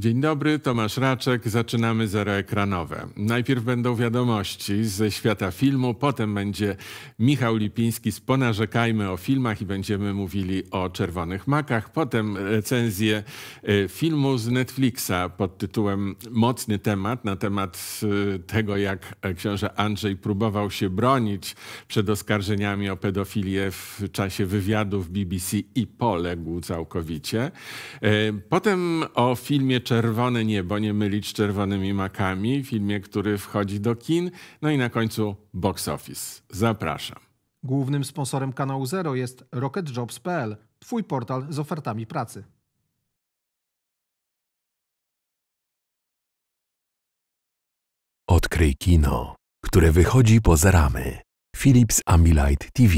Dzień dobry, Tomasz Raczek. Zaczynamy zeroekranowe. Najpierw będą wiadomości ze świata filmu, potem będzie Michał Lipiński z Ponarzekajmy o filmach i będziemy mówili o Czerwonych Makach. Potem recenzję y, filmu z Netflixa pod tytułem Mocny temat, na temat y, tego, jak książę Andrzej próbował się bronić przed oskarżeniami o pedofilię w czasie wywiadów BBC i poległ całkowicie. Y, potem o filmie Czerwone Niebo, nie mylić z Czerwonymi Makami, filmie, który wchodzi do kin. No i na końcu Box Office. Zapraszam. Głównym sponsorem kanału Zero jest rocketjobs.pl, twój portal z ofertami pracy. Odkryj kino, które wychodzi poza ramy. Philips Ambilight TV.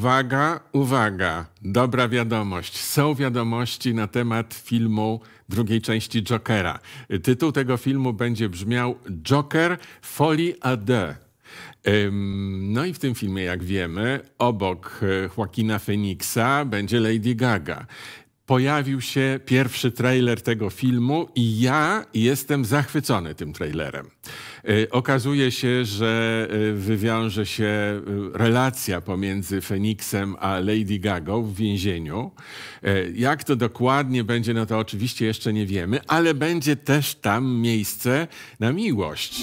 Uwaga, uwaga, dobra wiadomość. Są wiadomości na temat filmu drugiej części Jokera. Tytuł tego filmu będzie brzmiał Joker Folie à deux. No i w tym filmie, jak wiemy, obok e, Joaquina Phoenixa będzie Lady Gaga pojawił się pierwszy trailer tego filmu i ja jestem zachwycony tym trailerem. Y, okazuje się, że y, wywiąże się y, relacja pomiędzy Feniksem a Lady Gaga w więzieniu. Jak to dokładnie będzie, no to oczywiście jeszcze nie wiemy, ale będzie też tam miejsce na miłość.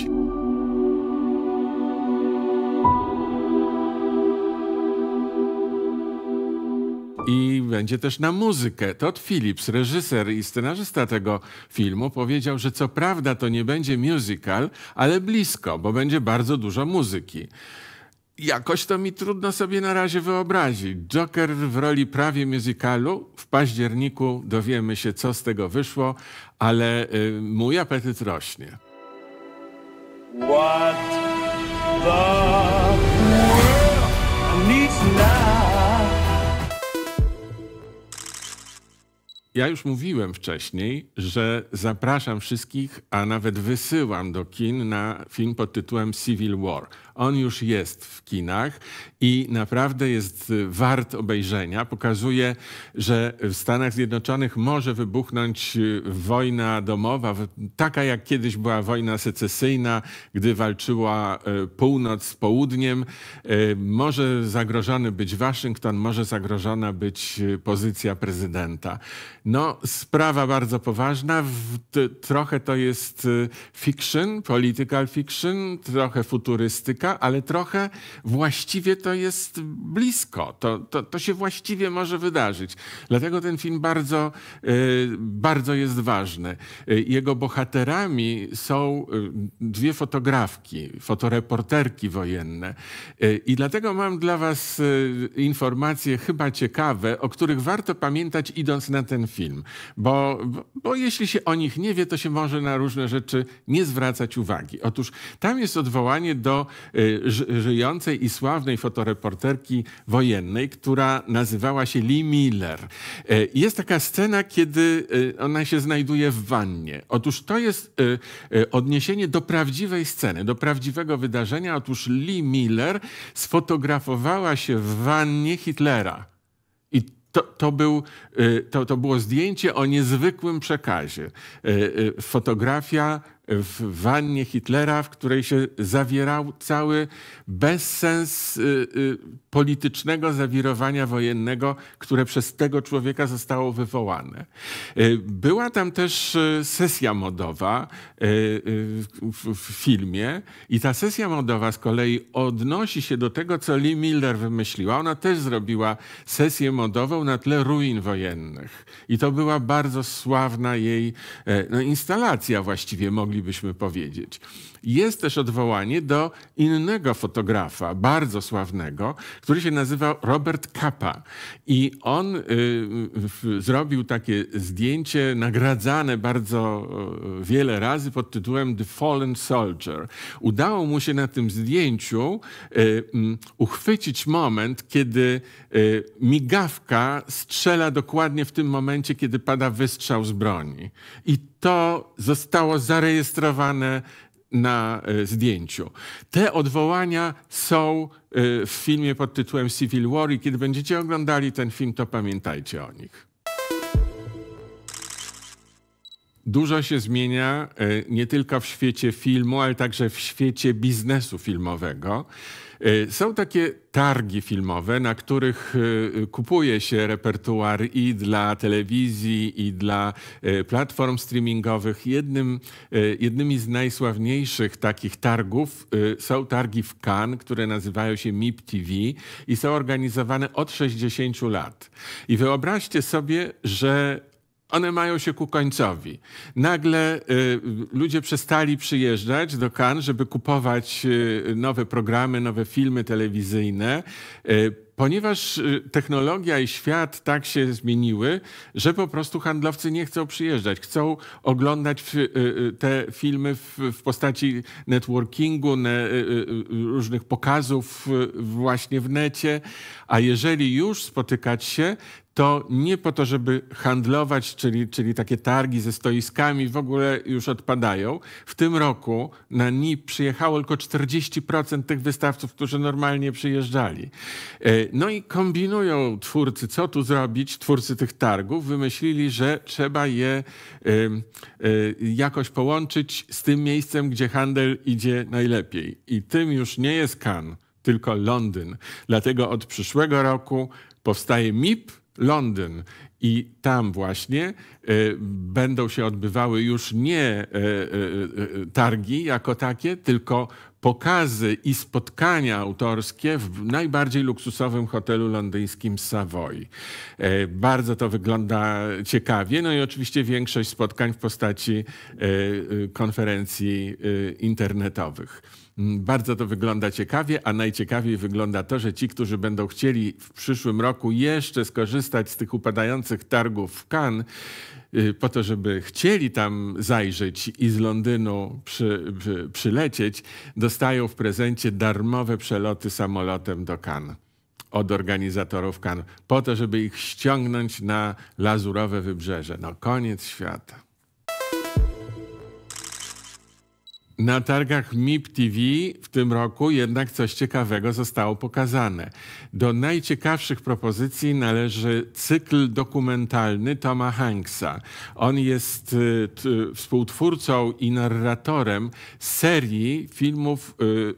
będzie też na muzykę. Todd Phillips, reżyser i scenarzysta tego filmu, powiedział, że co prawda to nie będzie musical, ale blisko, bo będzie bardzo dużo muzyki. Jakoś to mi trudno sobie na razie wyobrazić. Joker w roli prawie musicalu. W październiku dowiemy się, co z tego wyszło, ale y, mój apetyt rośnie. What the world needs now. Ja już mówiłem wcześniej, że zapraszam wszystkich, a nawet wysyłam do kin na film pod tytułem Civil War on już jest w kinach i naprawdę jest y, wart obejrzenia. Pokazuje, że w Stanach Zjednoczonych może wybuchnąć y, wojna domowa, taka jak kiedyś była wojna secesyjna, gdy walczyła y, północ z południem. Może zagrożony być Waszyngton, może zagrożona być pozycja prezydenta. No, sprawa bardzo poważna. Trochę to jest fiction, political fiction, trochę futurystyka ale trochę właściwie to jest blisko. To, to, to się właściwie może wydarzyć. Dlatego ten film bardzo, e, bardzo jest ważny. E, jego bohaterami są e, dwie fotografki, fotoreporterki wojenne. I dlatego mam dla Was informacje chyba ciekawe, o których warto pamiętać idąc na ten film. Bo, bo jeśli się o nich nie wie, to się może na różne rzeczy nie zwracać uwagi. Otóż tam jest odwołanie do Y, żyjącej i sławnej fotoreporterki wojennej, która nazywała się Lee Miller. Y, jest taka scena, kiedy y, ona się znajduje w wannie. Otóż to jest odniesienie do prawdziwej sceny, do prawdziwego wydarzenia. Otóż Lee Miller sfotografowała się w wannie Hitlera. I to, to, był, to, to było zdjęcie o niezwykłym przekazie. Fotografia w wannie Hitlera, w której się zawierał cały bezsens y, y, politycznego zawirowania wojennego, które przez tego człowieka zostało wywołane. Y, była tam też sesja modowa w filmie i ta sesja modowa z kolei odnosi się do tego, co Lee Miller wymyśliła. Ona też zrobiła sesję modową na tle ruin wojennych. I to była bardzo sławna jej e, no, instalacja właściwie, mogli moglibyśmy powiedzieć jest też odwołanie do innego fotografa, bardzo sławnego, który się nazywał Robert Kappa. I on y, zrobił takie zdjęcie nagradzane bardzo y, wiele razy pod tytułem The Fallen Soldier. Udało mu się na tym zdjęciu y, mm, uchwycić moment, kiedy migawka strzela dokładnie w tym momencie, kiedy pada wystrzał z broni. I to zostało zarejestrowane na e, zdjęciu. Te odwołania są e, w filmie pod tytułem Civil War i kiedy będziecie oglądali ten film, to pamiętajcie o nich. Dużo się zmienia e, nie tylko w świecie filmu, ale także w świecie biznesu filmowego. E, są takie targi filmowe, na których e, e, kupuje się repertuar i dla telewizji, i dla platform streamingowych. Jednym, jednymi z najsławniejszych takich targów są targi w Cannes, które nazywają się MIP TV i są organizowane od 60 lat. I wyobraźcie sobie, że one mają się ku końcowi. Nagle y, ludzie przestali przyjeżdżać do Cannes, żeby kupować y, nowe programy, nowe filmy telewizyjne. Y, ponieważ technologia i świat tak się zmieniły, że po prostu handlowcy nie chcą przyjeżdżać. Chcą oglądać te filmy w postaci networkingu, różnych pokazów właśnie w necie. A jeżeli już spotykać się, to nie po to, żeby handlować, czyli, czyli takie targi ze stoiskami w ogóle już odpadają. W tym roku na NI przyjechało tylko 40% tych wystawców, którzy normalnie przyjeżdżali. E, no i kombinują twórcy, co tu zrobić, twórcy tych targów. Wymyślili, że trzeba je e, e, jakoś połączyć z tym miejscem, gdzie handel idzie najlepiej. I tym już nie jest Cannes, tylko Londyn. Dlatego od przyszłego roku powstaje MIP, Londyn. I tam właśnie e, będą się odbywały już nie e, e, targi jako takie, tylko pokazy i spotkania autorskie w najbardziej luksusowym hotelu londyńskim Savoy. E, bardzo to wygląda ciekawie. No i oczywiście większość spotkań w postaci e, e, konferencji internetowych. Mm, bardzo to wygląda ciekawie, a najciekawiej wygląda to, że ci, którzy będą chcieli w przyszłym roku jeszcze skorzystać z tych upadających targów w Cannes, Y, po to, żeby chcieli tam zajrzeć i z Londynu przy, przy, przylecieć, dostają w prezencie darmowe przeloty samolotem do Cannes od organizatorów Cannes, po to, żeby ich ściągnąć na lazurowe wybrzeże. No koniec świata. na targach MIP TV w tym roku jednak coś ciekawego zostało pokazane. Do najciekawszych propozycji należy cykl dokumentalny Toma Hanksa. On jest y, współtwórcą i narratorem serii filmów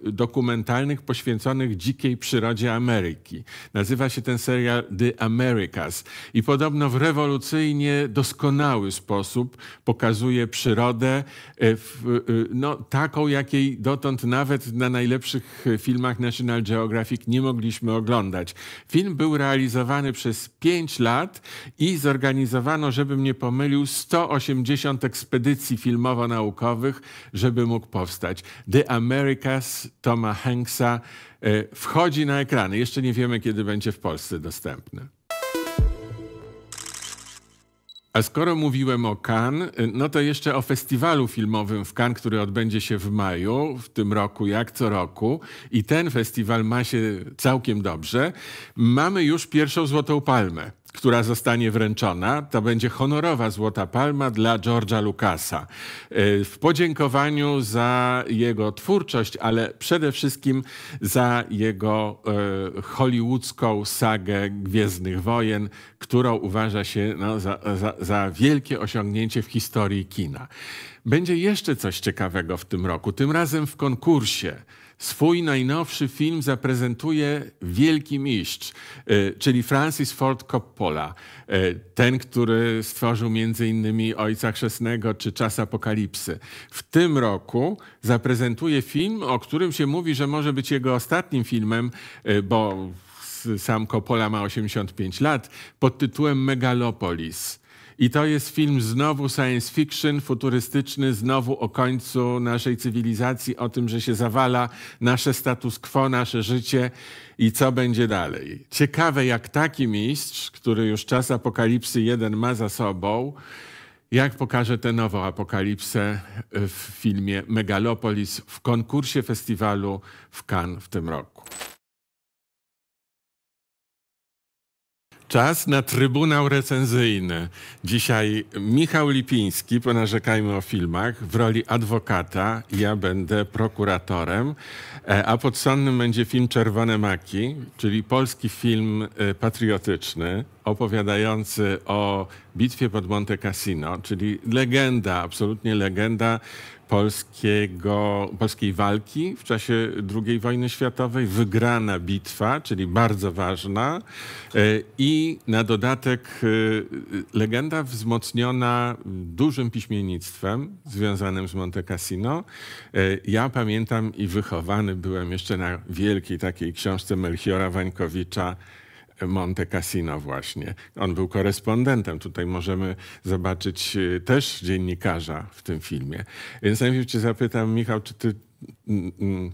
y, dokumentalnych poświęconych dzikiej przyrodzie Ameryki. Nazywa się ten serial The Americas i podobno w rewolucyjnie doskonały sposób pokazuje przyrodę y, w, no, taką, jakiej dotąd nawet na najlepszych e, filmach National Geographic nie mogliśmy oglądać. Film był realizowany przez 5 lat i zorganizowano, żebym nie pomylił, 180 ekspedycji filmowo-naukowych, żeby mógł powstać. The Americas Toma Hanksa e, wchodzi na ekrany. Jeszcze nie wiemy, kiedy będzie w Polsce dostępny. A skoro mówiłem o Cannes, y, no to jeszcze o festiwalu filmowym w Cannes, który odbędzie się w maju, w tym roku jak co roku. I ten festiwal ma się całkiem dobrze. Mamy już pierwszą Złotą Palmę która zostanie wręczona, to będzie honorowa Złota Palma dla George'a Lucasa. E, w podziękowaniu za jego twórczość, ale przede wszystkim za jego e, hollywoodzką sagę Gwiezdnych Wojen, którą uważa się no, za, za, za wielkie osiągnięcie w historii kina. Będzie jeszcze coś ciekawego w tym roku, tym razem w konkursie. Swój najnowszy film zaprezentuje wielki mistrz, e, czyli Francis Ford Coppola, e, ten, który stworzył między innymi Ojca Chrzestnego czy Czas Apokalipsy. W tym roku zaprezentuje film, o którym się mówi, że może być jego ostatnim filmem, e, bo sam Coppola ma 85 lat, pod tytułem Megalopolis. I to jest film znowu science fiction, futurystyczny, znowu o końcu naszej cywilizacji, o tym, że się zawala nasze status quo, nasze życie i co będzie dalej. Ciekawe, jak taki mistrz, który już czas apokalipsy jeden ma za sobą, jak pokaże tę nową apokalipsę w filmie Megalopolis w konkursie festiwalu w Cannes w tym roku. Czas na Trybunał Recenzyjny. Dzisiaj Michał Lipiński, ponarzekajmy o filmach, w roli adwokata, ja będę prokuratorem, e, a pod sądem będzie film Czerwone Maki, czyli polski film e, patriotyczny, opowiadający o bitwie pod Monte Cassino, czyli legenda, absolutnie legenda polskiego, polskiej walki w czasie II wojny światowej, wygrana bitwa, czyli bardzo ważna e, i na dodatek e, legenda wzmocniona dużym piśmiennictwem związanym z Monte Cassino. E, ja pamiętam i wychowany byłem jeszcze na wielkiej takiej książce Melchiora Wańkowicza Monte Cassino właśnie. On był korespondentem. Tutaj możemy zobaczyć y, też dziennikarza w tym filmie. Więc najpierw cię zapytam, Michał, czy ty... Mm, mm,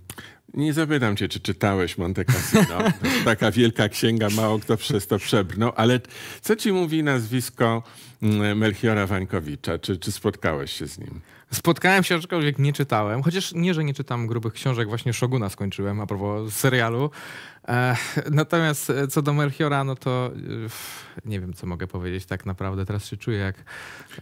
nie zapytam cię, czy czytałeś Monte Cassino. taka wielka księga, mało kto przez to przebrnął, ale co ci mówi nazwisko mm, Melchiora Wańkowicza? Czy, czy spotkałeś się z nim? Spotkałem się, aczkolwiek nie czytałem, chociaż nie, że nie czytam grubych książek, właśnie Shoguna skończyłem, a propos serialu. E, natomiast co do Melchiora, no to e, nie wiem, co mogę powiedzieć tak naprawdę. Teraz się czuję jak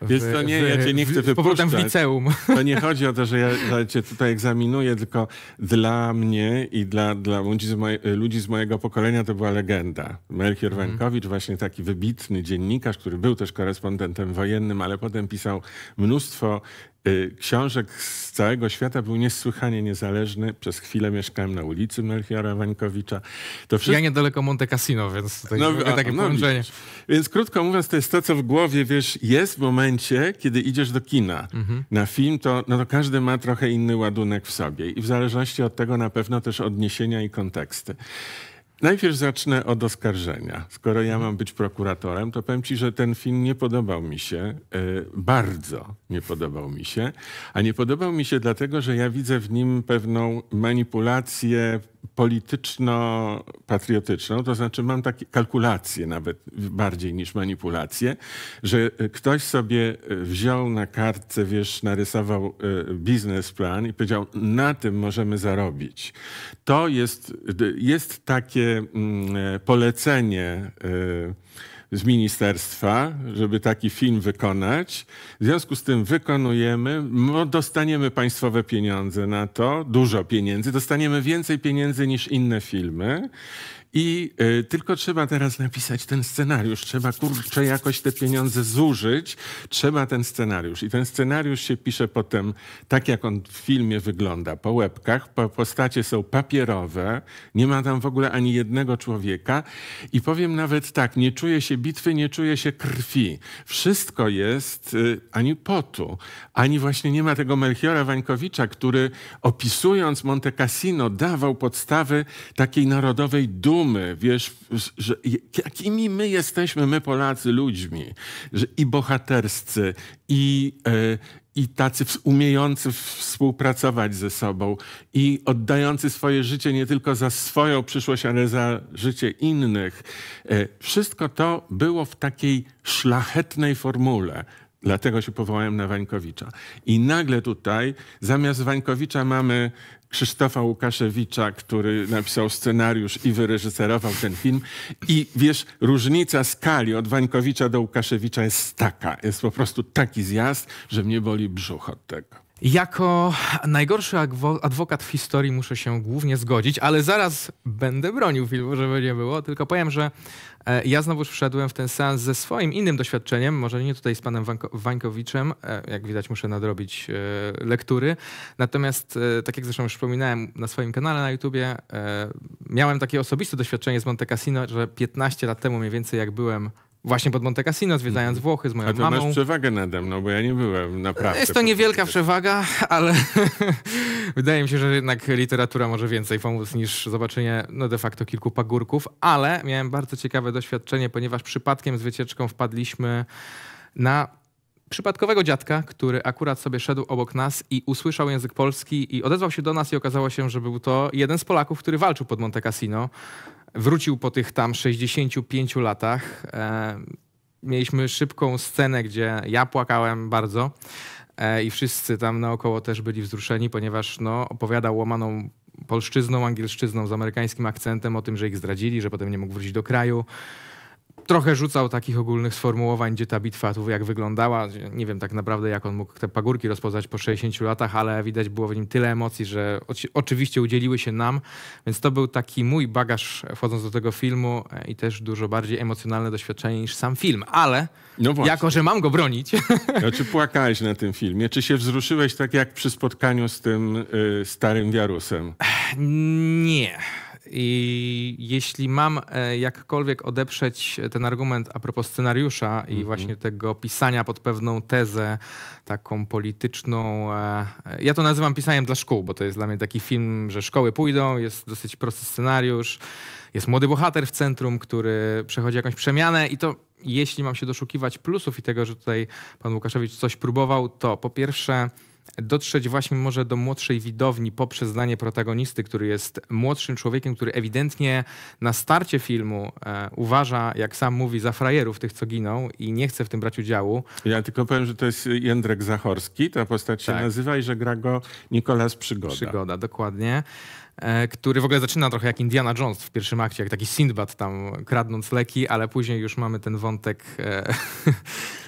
w, Wiesz nie, w, ja cię nie chcę wypuszczać. powrotem w liceum. To nie chodzi o to, że ja, że cię tutaj egzaminuję, tylko dla mnie i dla, dla ludzi, z ludzi z mojego pokolenia to była legenda. Melchior mm. Wankowicz, właśnie taki wybitny dziennikarz, który był też korespondentem wojennym, ale potem pisał mnóstwo Y, książek z całego świata był niesłychanie niezależny. Przez chwilę mieszkałem na ulicy Melchiora Wańkowicza. To wszystko... Ja niedaleko Monte Cassino, więc tutaj no, takie no, połączenie. Więc krótko mówiąc, to jest to, co w głowie, wiesz, jest w momencie, kiedy idziesz do kina. Mhm. Na film to, no to każdy ma trochę inny ładunek w sobie i w zależności od tego na pewno też odniesienia i konteksty. Najpierw zacznę od oskarżenia. Skoro ja mam być prokuratorem, to powiem ci, że ten film nie podobał mi się y, bardzo nie podobał mi się. A nie podobał mi się dlatego, że ja widzę w nim pewną manipulację polityczno-patriotyczną, to znaczy mam takie kalkulacje nawet bardziej niż manipulacje, że ktoś sobie e, wziął na kartce, wiesz, narysował e, biznesplan i powiedział, na tym możemy zarobić. To jest, jest takie mm, e, polecenie z ministerstwa, żeby taki film wykonać. W związku z tym wykonujemy, dostaniemy państwowe pieniądze na to, dużo pieniędzy, dostaniemy więcej pieniędzy niż inne filmy i y, tylko trzeba teraz napisać ten scenariusz. Trzeba kurczę jakoś te pieniądze zużyć. Trzeba ten scenariusz. I ten scenariusz się pisze potem tak, jak on w filmie wygląda, po łebkach. Po, postacie są papierowe. Nie ma tam w ogóle ani jednego człowieka. I powiem nawet tak, nie czuje się bitwy, nie czuje się krwi. Wszystko jest y, ani potu, ani właśnie nie ma tego Melchiora Wańkowicza, który opisując Monte Cassino dawał podstawy takiej narodowej dumy dumy, wiesz, że jakimi my jesteśmy, my Polacy, ludźmi, że i bohaterscy, i, yy, i tacy umiejący współpracować ze sobą i oddający swoje życie nie tylko za swoją przyszłość, ale za życie innych. E, wszystko to było w takiej szlachetnej formule. Dlatego się powołałem na Wańkowicza. I nagle tutaj zamiast Wańkowicza mamy Krzysztofa Łukaszewicza, który napisał scenariusz i wyreżyserował ten film. I wiesz, różnica skali od Wańkowicza do Łukaszewicza jest taka. Jest po prostu taki zjazd, że mnie boli brzuch od tego. Jako najgorszy adwokat w historii muszę się głównie zgodzić, ale zaraz będę bronił filmu, żeby nie było. Tylko powiem, że e, ja znowuż wszedłem w ten seans ze swoim innym doświadczeniem, może nie tutaj z panem Wańkowiczem, e, jak widać muszę nadrobić e, lektury. Natomiast, tak jak zresztą już wspominałem na swoim kanale na YouTubie, miałem takie osobiste doświadczenie z Monte Cassino, że 15 lat temu mniej więcej jak byłem Właśnie pod Monte Cassino, zwiedzając mhm. Włochy z moją mamą. A to mamą. masz przewagę nade mną, bo ja nie byłem, naprawdę. Jest to niewielka przewaga, ale wydaje mi się, że jednak literatura może więcej pomóc niż zobaczenie no de facto kilku pagórków, ale miałem bardzo ciekawe doświadczenie, ponieważ przypadkiem z wycieczką wpadliśmy na przypadkowego dziadka, który akurat sobie szedł obok nas i usłyszał język polski i odezwał się do nas i okazało się, że był to jeden z Polaków, który walczył pod Monte Cassino. Wrócił po tych tam 65 latach. E, mieliśmy szybką scenę, gdzie ja płakałem bardzo e, i wszyscy tam naokoło też byli wzruszeni, ponieważ no, opowiadał łamaną polszczyzną, angielszczyzną z amerykańskim akcentem o tym, że ich zdradzili, że potem nie mógł wrócić do kraju trochę rzucał takich ogólnych sformułowań, gdzie ta bitwa tu jak wyglądała. Nie wiem tak naprawdę, jak on mógł te pagórki rozpoznać po 60 latach, ale widać było w nim tyle emocji, że oczywiście udzieliły się nam, więc to był taki mój bagaż wchodząc do tego filmu e, i też dużo bardziej emocjonalne doświadczenie niż sam film, ale no jako, że mam go bronić... No, czy płakałeś na tym filmie? Czy się wzruszyłeś tak jak przy spotkaniu z tym y, starym wiarusem? Nie. I jeśli mam e, jakkolwiek odeprzeć ten argument a propos scenariusza mm -hmm. i mhm. właśnie tego pisania pod pewną tezę, taką polityczną, e, e, ja to nazywam pisaniem dla szkół, bo to jest dla mnie taki film, że szkoły pójdą, jest dosyć prosty scenariusz, jest młody bohater w centrum, który przechodzi jakąś przemianę i to jeśli mam się doszukiwać plusów i tego, że tutaj pan Łukaszewicz coś próbował, to po pierwsze dotrzeć właśnie może do młodszej widowni poprzez zdanie protagonisty, który jest młodszym człowiekiem, który ewidentnie na starcie filmu e, uważa, jak sam mówi, za frajerów tych, co giną i nie chce w tym brać udziału. Ja tylko powiem, że to jest Jędrek Zachorski, ta postać tak. się nazywa i że gra go Nikolas Przygoda. Przygoda, dokładnie e, który w ogóle zaczyna trochę jak Indiana Jones w pierwszym akcie, jak taki Sindbad tam kradnąc leki, ale później już mamy ten wątek e,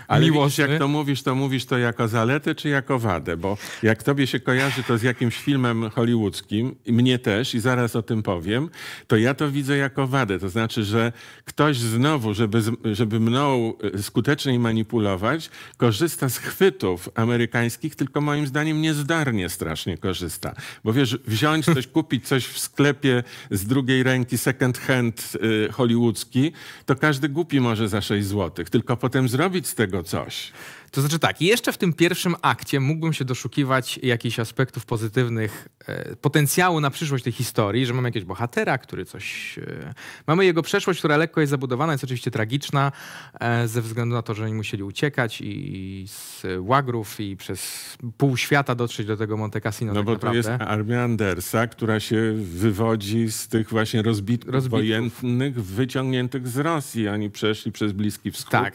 Ale miłosny. jak to mówisz, to mówisz to jako zaletę czy jako wadę? Bo jak tobie się kojarzy to z jakimś filmem hollywoodzkim, mnie też, i zaraz o tym powiem, to ja to widzę jako wadę. To znaczy, że ktoś znowu, żeby, żeby mną e, skuteczniej manipulować, korzysta z chwytów amerykańskich, tylko moim zdaniem niezdarnie strasznie korzysta. Bo wiesz, wziąć coś, kupić coś w sklepie z drugiej ręki, second hand y, hollywoodzki, to każdy głupi może za 6 zł. Tylko potem zrobić z tego takiego coś. To znaczy tak, jeszcze w tym pierwszym akcie mógłbym się doszukiwać jakichś aspektów pozytywnych, e, potencjału na przyszłość tej historii, że mamy jakiegoś bohatera, który coś... E, mamy jego przeszłość, która lekko jest zabudowana, jest oczywiście tragiczna, e, ze względu na to, że oni musieli uciekać i, i z łagrów i przez pół świata dotrzeć do tego Monte Cassino. No tak bo naprawdę. to jest armia Andersa, która się wywodzi z tych właśnie rozbitków, rozbitków. wojennych wyciągniętych z Rosji. Oni przeszli przez Bliski Wschód. Tak,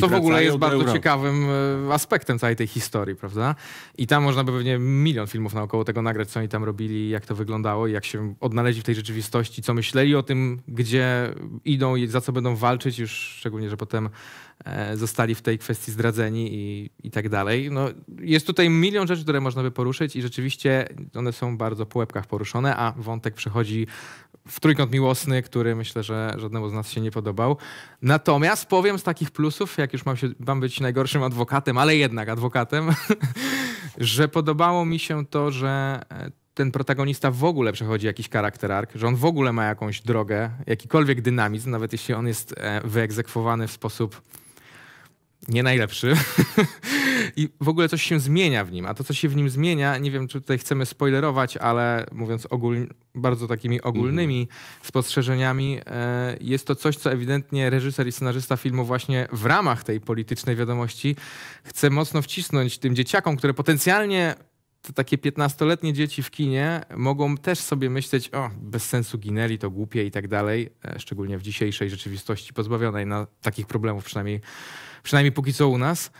co w ogóle jest bardzo Europy. ciekawym E, aspektem całej tej historii, prawda? I tam można by pewnie milion filmów naokoło tego nagrać, co oni tam robili, jak to wyglądało, jak się odnaleźli w tej rzeczywistości, co myśleli o tym, gdzie idą i za co będą walczyć, już szczególnie, że potem E, zostali w tej kwestii zdradzeni i, i tak dalej. No, jest tutaj milion rzeczy, które można by poruszyć i rzeczywiście one są bardzo po łebkach poruszone, a wątek przechodzi w trójkąt miłosny, który myślę, że żadnemu z nas się nie podobał. Natomiast powiem z takich plusów, jak już mam, się, mam być najgorszym adwokatem, ale jednak adwokatem, że podobało mi się to, że e, ten protagonista w ogóle przechodzi jakiś charakter ark, że on w ogóle ma jakąś drogę, jakikolwiek dynamizm, nawet jeśli on jest e, wyegzekwowany w sposób nie najlepszy i w ogóle coś się zmienia w nim, a to, co się w nim zmienia, nie wiem, czy tutaj chcemy spoilerować, ale mówiąc ogól, bardzo takimi mhm. ogólnymi spostrzeżeniami, e, jest to coś, co ewidentnie reżyser i scenarzysta filmu właśnie w ramach tej politycznej wiadomości chce mocno wcisnąć tym dzieciakom, które potencjalnie te takie 15-letnie dzieci w kinie mogą też sobie myśleć, o, bez sensu ginęli, to głupie i tak dalej, e, szczególnie w dzisiejszej rzeczywistości pozbawionej na takich problemów przynajmniej przynajmniej póki co u nas.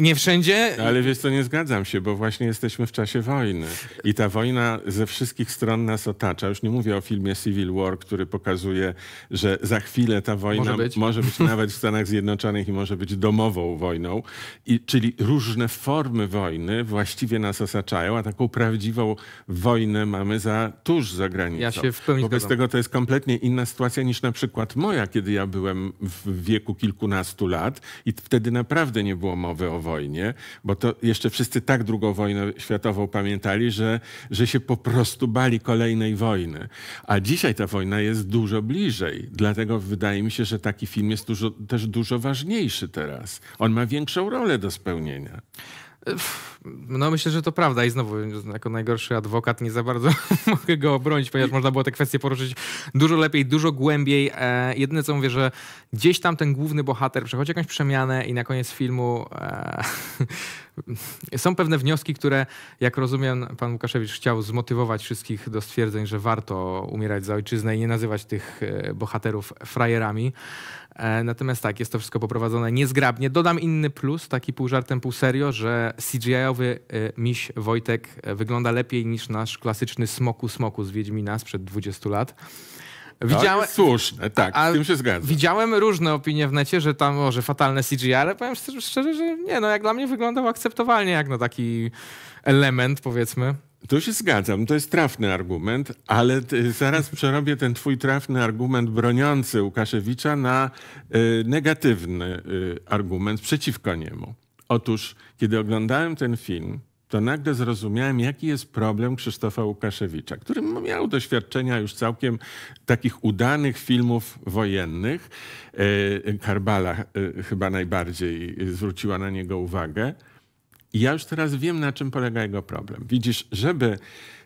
Nie wszędzie. No, ale wiesz co, nie zgadzam się, bo właśnie jesteśmy w czasie wojny. I ta wojna ze wszystkich stron nas otacza. Już nie mówię o filmie Civil War, który pokazuje, że za chwilę ta wojna może być, może być nawet w Stanach Zjednoczonych i może być domową wojną. I, czyli różne formy wojny właściwie nas osaczają, a taką prawdziwą wojnę mamy za tuż za granicą. Ja się w pełni Wobec zgadzam. tego to jest kompletnie inna sytuacja niż na przykład moja, kiedy ja byłem w wieku kilkunastu lat i wtedy naprawdę nie było mowy o wojnie, bo to jeszcze wszyscy tak drugą wojnę światową pamiętali, że, że się po prostu bali kolejnej wojny. A dzisiaj ta wojna jest dużo bliżej, dlatego wydaje mi się, że taki film jest dużo, też dużo ważniejszy teraz. On ma większą rolę do spełnienia. No myślę, że to prawda i znowu jako najgorszy adwokat nie za bardzo mogę go obronić, ponieważ można było te kwestie poruszyć dużo lepiej, dużo głębiej. E, jedyne co mówię, że gdzieś tam ten główny bohater przechodzi jakąś przemianę i na koniec filmu e, są pewne wnioski, które jak rozumiem pan Łukaszewicz chciał zmotywować wszystkich do stwierdzeń, że warto umierać za ojczyznę i nie nazywać tych e, bohaterów frajerami. E, natomiast tak, jest to wszystko poprowadzone niezgrabnie. Dodam inny plus, taki pół żartem, pół serio, że CGI-owy e, miś Wojtek e, wygląda lepiej niż nasz klasyczny smoku smoku z Wiedźmina sprzed 20 lat. No, widziałem, słuszne, tak, a, z tym się zgadzam. Widziałem różne opinie w necie, że tam może fatalne CGI, ale powiem szczerze, że nie, no jak dla mnie wyglądał akceptowalnie, jak na taki element, powiedzmy. To się zgadzam, to jest trafny argument, ale zaraz przerobię ten twój trafny argument broniący Łukaszewicza na e, negatywny e, argument przeciwko niemu. Otóż, kiedy oglądałem ten film, to nagle zrozumiałem, jaki jest problem Krzysztofa Łukaszewicza, który miał doświadczenia już całkiem takich udanych filmów wojennych. E, Karbala chyba najbardziej zwróciła na niego uwagę ja już teraz wiem, na czym polega jego problem. Widzisz, żeby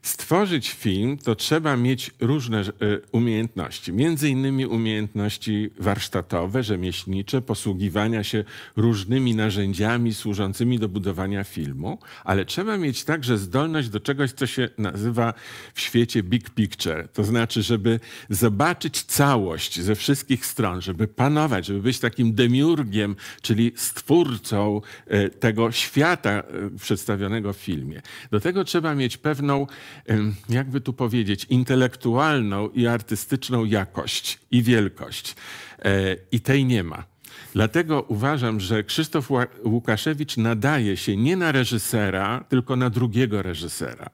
Stworzyć film to trzeba mieć różne e, umiejętności, między innymi umiejętności warsztatowe, rzemieślnicze, posługiwania się różnymi narzędziami służącymi do budowania filmu, ale trzeba mieć także zdolność do czegoś, co się nazywa w świecie big picture. To znaczy, żeby zobaczyć całość ze wszystkich stron, żeby panować, żeby być takim demiurgiem, czyli stwórcą e, tego świata e, przedstawionego w filmie. Do tego trzeba mieć pewną jakby tu powiedzieć, intelektualną i artystyczną jakość i wielkość. E, I tej nie ma. Dlatego uważam, że Krzysztof Łukaszewicz nadaje się nie na reżysera, tylko na drugiego reżysera.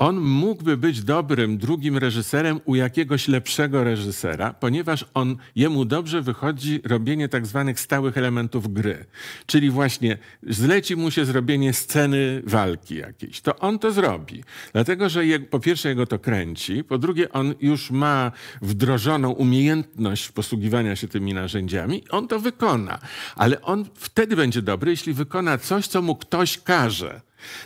On mógłby być dobrym drugim reżyserem u jakiegoś lepszego reżysera, ponieważ on, jemu dobrze wychodzi robienie tak zwanych stałych elementów gry. Czyli właśnie zleci mu się zrobienie sceny walki jakiejś. To on to zrobi. Dlatego, że je, po pierwsze jego to kręci, po drugie on już ma wdrożoną umiejętność posługiwania się tymi narzędziami. On to wykona. Ale on wtedy będzie dobry, jeśli wykona coś, co mu ktoś każe.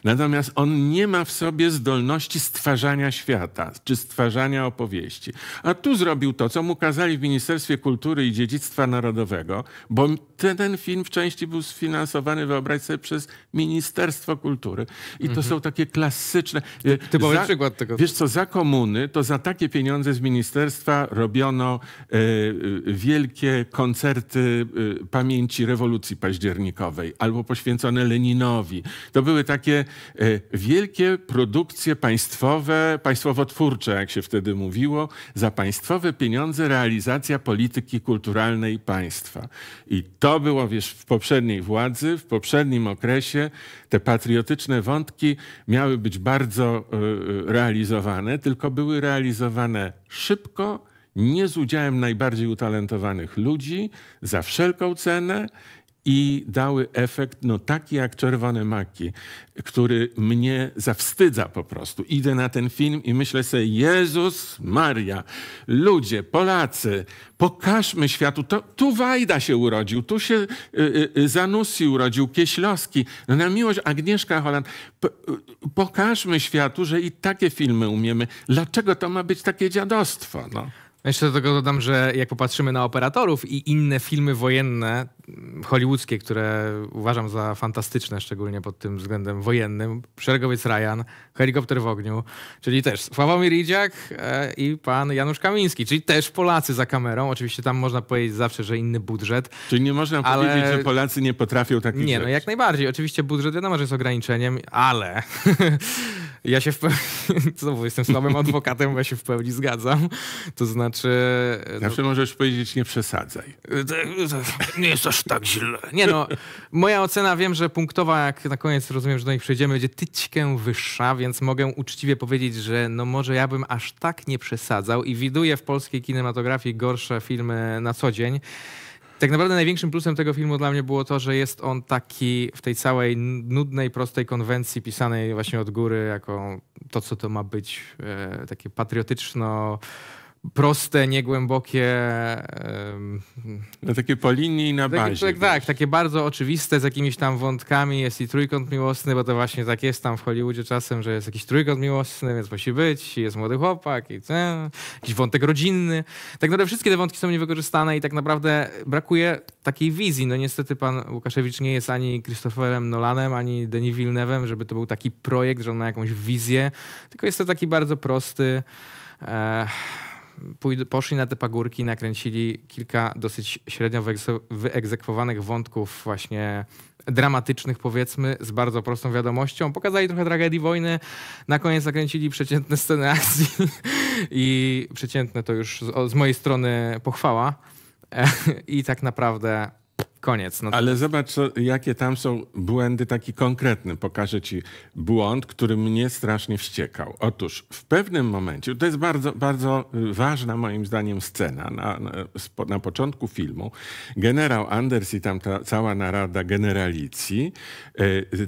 Natomiast on nie ma w sobie zdolności stwarzania świata czy stwarzania opowieści. A tu zrobił to, co mu kazali w Ministerstwie Kultury i Dziedzictwa Narodowego, bo ten, ten film w części był sfinansowany, wyobraź sobie, przez Ministerstwo Kultury. I to mhm. są takie klasyczne. Ty, y, typowy za, przykład tego. Wiesz co, za komuny to za takie pieniądze z ministerstwa robiono e, y, wielkie koncerty y, pamięci rewolucji październikowej albo poświęcone Leninowi. To były takie takie e, wielkie produkcje państwowe, państwowotwórcze, jak się wtedy mówiło, za państwowe pieniądze realizacja polityki kulturalnej państwa. I to było, wiesz, w poprzedniej władzy, w poprzednim okresie te patriotyczne wątki miały być bardzo e, realizowane, tylko były realizowane szybko, nie z udziałem najbardziej utalentowanych ludzi, za wszelką cenę i dały efekt no, taki jak Czerwone Maki, który mnie zawstydza po prostu. Idę na ten film i myślę sobie, Jezus Maria, ludzie, Polacy, pokażmy światu, to, tu Wajda się urodził, tu się y, y, y Zanussi urodził, Kieślowski, no, na miłość Agnieszka Holland. P y, pokażmy światu, że i takie filmy umiemy. Dlaczego to ma być takie dziadostwo? No? Jeszcze do tego dodam, że jak popatrzymy na operatorów i inne filmy wojenne, hollywoodzkie, które uważam za fantastyczne, szczególnie pod tym względem wojennym. Szeregowiec Ryan, Helikopter w ogniu, czyli też Sławomir Idziak e, i pan Janusz Kamiński, czyli też Polacy za kamerą. Oczywiście tam można powiedzieć zawsze, że inny budżet. Czyli nie można ale... powiedzieć, że Polacy nie potrafią takich Nie, no jak najbardziej. Oczywiście budżet wiadomo, że jest ograniczeniem, ale... Ja się w pełni, znowu jestem słabym adwokatem, bo ja się w pełni zgadzam. To znaczy... E, zawsze no, możesz powiedzieć, nie przesadzaj. E, nie jest to aż tak źle. Nie no, moja ocena, wiem, że punktowa, jak na koniec rozumiem, że do nich przejdziemy, będzie tyćkę wyższa, więc mogę uczciwie powiedzieć, że no może ja bym aż tak nie przesadzał i widuję w polskiej kinematografii gorsze filmy na co dzień. Tak naprawdę największym plusem tego filmu dla mnie było to, że jest on taki w tej całej nudnej, prostej konwencji pisanej właśnie od góry, jako to, co to ma być, e, takie patriotyczno proste, niegłębokie. No, takie po linii na bazie. Tak, tak, takie bardzo oczywiste, z jakimiś tam wątkami. Jest i trójkąt miłosny, bo to właśnie tak jest tam w Hollywoodzie czasem, że jest jakiś trójkąt miłosny, więc musi być, jest młody chłopak, i co, jakiś wątek rodzinny. Tak naprawdę wszystkie te wątki są niewykorzystane i tak naprawdę brakuje takiej wizji. No niestety pan Łukaszewicz nie jest ani Christopherem Nolanem, ani Denis Villeneuve'em, żeby to był taki projekt, że on ma jakąś wizję, tylko jest to taki bardzo prosty... E, poszli na te pagórki, nakręcili kilka dosyć średnio wyegzekwowanych wątków właśnie dramatycznych powiedzmy, z bardzo prostą wiadomością. Pokazali trochę tragedii wojny, na koniec nakręcili przeciętne sceny akcji i przeciętne to już z, mojej strony pochwała. I tak naprawdę koniec. No to... Ale zobacz, jakie tam są błędy taki konkretny. Pokażę ci błąd, który mnie strasznie wściekał. Otóż w pewnym momencie, to jest bardzo, bardzo ważna moim zdaniem scena na, na, na początku filmu. Generał Anders i tam ta cała narada generalicji e,